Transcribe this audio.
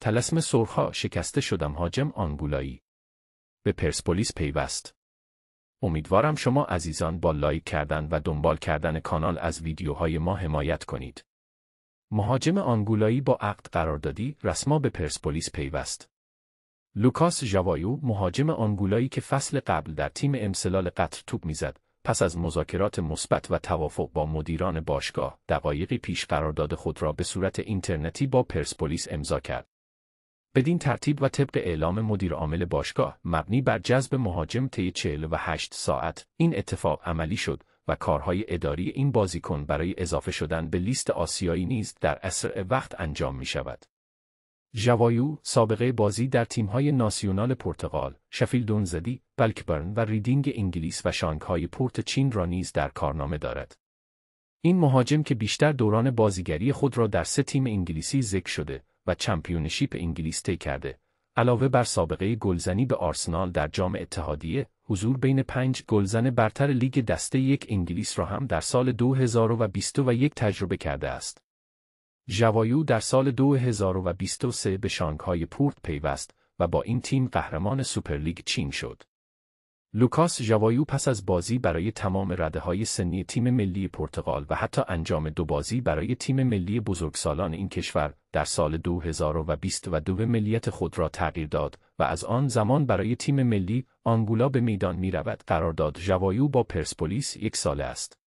تلسم سرخا شکسته شدم حاجم آنگولایی. به پرسپولیس پیوست. امیدوارم شما عزیزان با لایک کردن و دنبال کردن کانال از ویدیوهای ما حمایت کنید. مهاجم آنگولایی با عقد قراردادی رسما به پرسپولیس پیوست. لوکاس ژاوایو مهاجم آنگولایی که فصل قبل در تیم امسلال قطر توپ میزد پس از مذاکرات مثبت و توافق با مدیران باشگاه دقایقی پیش قرارداد خود را به صورت اینترنتی با پرسپولیس امضا کرد بدین ترتیب و طبق اعلام مدیر عامل باشگاه مبنی بر جذب مهاجم طی 48 ساعت این اتفاق عملی شد و کارهای اداری این بازیکن برای اضافه شدن به لیست آسیایی نیز در اسرع وقت انجام می شود. جوایو، سابقه بازی در تیمهای ناسیونال پرتغال، شفیل زدی، بلکبرن و ریدینگ انگلیس و شانگهای پورت چین را نیز در کارنامه دارد. این مهاجم که بیشتر دوران بازیگری خود را در سه تیم انگلیسی ذکر شده و چمپیونشیپ انگلیس طی کرده. علاوه بر سابقه گلزنی به آرسنال در جام اتحادیه، حضور بین پنج گلزن برتر لیگ دسته یک انگلیس را هم در سال 2021 تجربه کرده است. جوایو در سال 2023 به شانگهای پورت پیوست و با این تیم قهرمان سوپرلیگ چین شد. لوکاس جوایو پس از بازی برای تمام رده های سنی تیم ملی پرتغال و حتی انجام دو بازی برای تیم ملی بزرگسالان این کشور در سال 2020 و دو ملیت خود را تغییر داد و از آن زمان برای تیم ملی آنگولا به میدان می رود. داد جوایو با پرسپولیس یک ساله است.